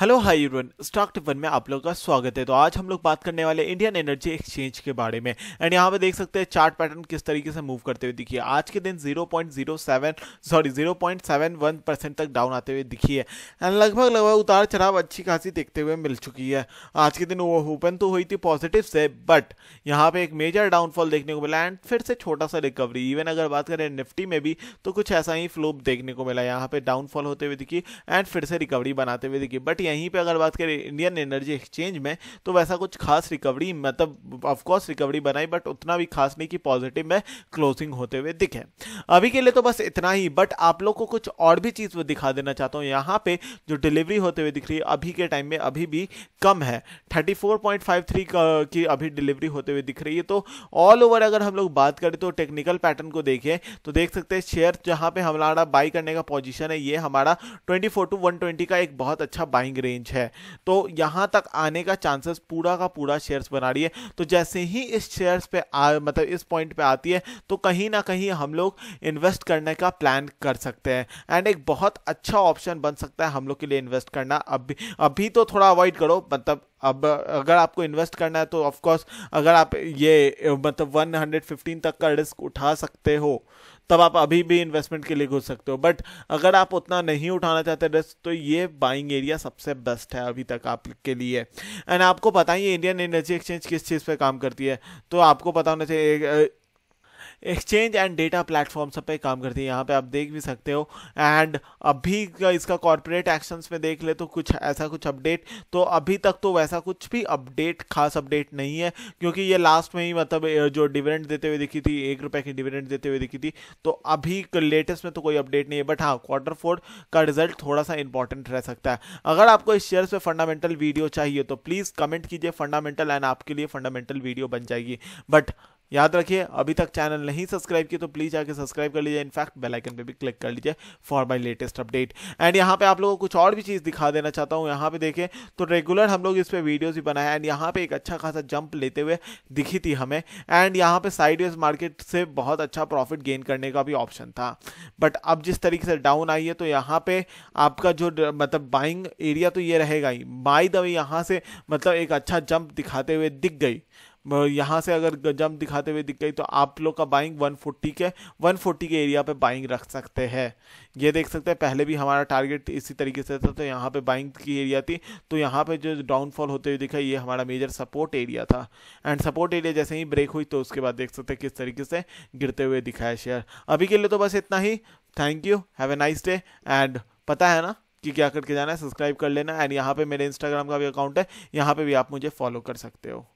hello hi यून stock tip में आप लोग का स्वागत है तो आज हम लोग बात करने वाले इंडियन एनर्जी एक्सचेंज के बारे में एंड यहाँ पे देख सकते हैं चार्ट पैटर्न किस तरीके से मूव करते हुए दिखिए आज के दिन 0.07 सॉरी 0.71 परसेंट तक डाउन आते हुए दिखी है एंड लगभग लगभग उतार चढ़ाव अच्छी खासी देखते हुए मिल चुकी है आज के दिन वो ओपन तो हुई थी पॉजिटिव से बट यहाँ पे एक मेजर डाउनफॉल देखने को मिला एंड फिर से छोटा सा रिकवरी इवन अगर बात करें निफ्टी में भी तो कुछ ऐसा ही फ्लोप देखने को मिला यहाँ पे डाउनफॉल होते हुए दिखी एंड फिर से रिकवरी बनाते हुए दिखी बट यहीं पे अगर बात करें इंडियन एनर्जी एक्सचेंज में तो वैसा कुछ खास रिकवरी मतलब ऑफकोर्स रिकवरी बनाई बट उतना भी खास नहीं कि पॉजिटिव में क्लोजिंग होते हुए दिखे अभी के लिए तो बस इतना ही बट आप लोग को कुछ और भी चीज़ दिखा देना चाहता हूँ यहाँ पे जो डिलीवरी होते हुए दिख रही है अभी के टाइम में अभी भी कम है 34.53 की अभी डिलीवरी होते हुए दिख रही है तो ऑल ओवर अगर हम लोग बात करें तो टेक्निकल पैटर्न को देखें तो देख सकते हैं शेयर जहाँ पे हमारा बाई करने का पोजिशन है ये हमारा ट्वेंटी टू वन का एक बहुत अच्छा बाइंग रेंज है तो यहाँ तक आने का चांसेस पूरा का पूरा शेयर्स बना रही है तो जैसे ही इस शेयर्स पे आ, मतलब इस पॉइंट पे आती है तो कहीं ना कहीं हम लोग इन्वेस्ट करने का प्लान कर सकते हैं एंड एक बहुत अच्छा ऑप्शन बन सकता है हम लोग के लिए इन्वेस्ट करना अभी अभी तो थोड़ा अवॉइड करो मतलब अब अगर आपको इन्वेस्ट करना है तो ऑफकोर्स अगर आप ये मतलब 115 तक का रिस्क उठा सकते हो तब आप अभी भी इन्वेस्टमेंट के लिए घुस सकते हो बट अगर आप उतना नहीं उठाना चाहते रिस्क तो ये बाइंग एरिया सबसे बेस्ट है अभी तक आपके लिए एंड आपको पता ही इंडियन एनर्जी एक्सचेंज किस चीज़ पर काम करती है तो आपको पता होना चाहिए एक्सचेंज एंड डेटा प्लेटफॉर्म सब पे काम करती है यहाँ पे आप देख भी सकते हो एंड अभी इसका कॉरपोरेट एक्शंस में देख ले तो कुछ ऐसा कुछ अपडेट तो अभी तक तो वैसा कुछ भी अपडेट खास अपडेट नहीं है क्योंकि ये लास्ट में ही मतलब जो डिविडेंड देते हुए दिखी थी एक रुपये की डिविडेंड देते हुए दिखी थी तो अभी लेटेस्ट में तो कोई अपडेट नहीं है बट हाँ क्वार्टर फोर का रिजल्ट थोड़ा सा इंपॉर्टेंट रह सकता है अगर आपको इस शेयर पे फंडामेंटल वीडियो चाहिए तो प्लीज़ कमेंट कीजिए फंडामेंटल एंड आपके लिए फंडामेंटल वीडियो बन जाएगी बट याद रखिए अभी तक चैनल नहीं सब्सक्राइब किया तो प्लीज़ आके सब्सक्राइब कर लीजिए इनफैक्ट बेलाइकन पर भी क्लिक कर लीजिए for my latest update and यहाँ पे आप लोगों को कुछ और भी चीज़ दिखा देना चाहता हूँ यहाँ पे देखें तो रेगुलर हम लोग इस पर वीडियोज़ भी बनाए एंड यहाँ पे एक अच्छा खासा जंप लेते हुए दिखी थी हमें एंड यहाँ पे साइड मार्केट से बहुत अच्छा प्रॉफिट गेन करने का भी ऑप्शन था बट अब जिस तरीके से डाउन आई है तो यहाँ पे आपका जो मतलब बाइंग एरिया तो ये रहेगा ही बाई द वे यहाँ से मतलब एक अच्छा जंप दिखाते हुए दिख गई यहाँ से अगर जंप दिखाते हुए दिख गई तो आप लोग का बाइंग 140 के 140 के एरिया पे बाइंग रख सकते हैं ये देख सकते हैं पहले भी हमारा टारगेट इसी तरीके से था तो यहाँ पे बाइंग की एरिया थी तो यहाँ पे जो डाउनफॉल होते हुए दिखा ये हमारा मेजर सपोर्ट एरिया था एंड सपोर्ट एरिया जैसे ही ब्रेक हुई तो उसके बाद देख सकते हैं किस तरीके से गिरते हुए दिखाया शेयर अभी के लिए तो बस इतना ही thank you have a nice day and पता है ना कि क्या करके जाना है सब्सक्राइब कर लेना एंड यहाँ पे मेरे इंस्टाग्राम का भी अकाउंट है यहाँ पे भी आप मुझे फॉलो कर सकते हो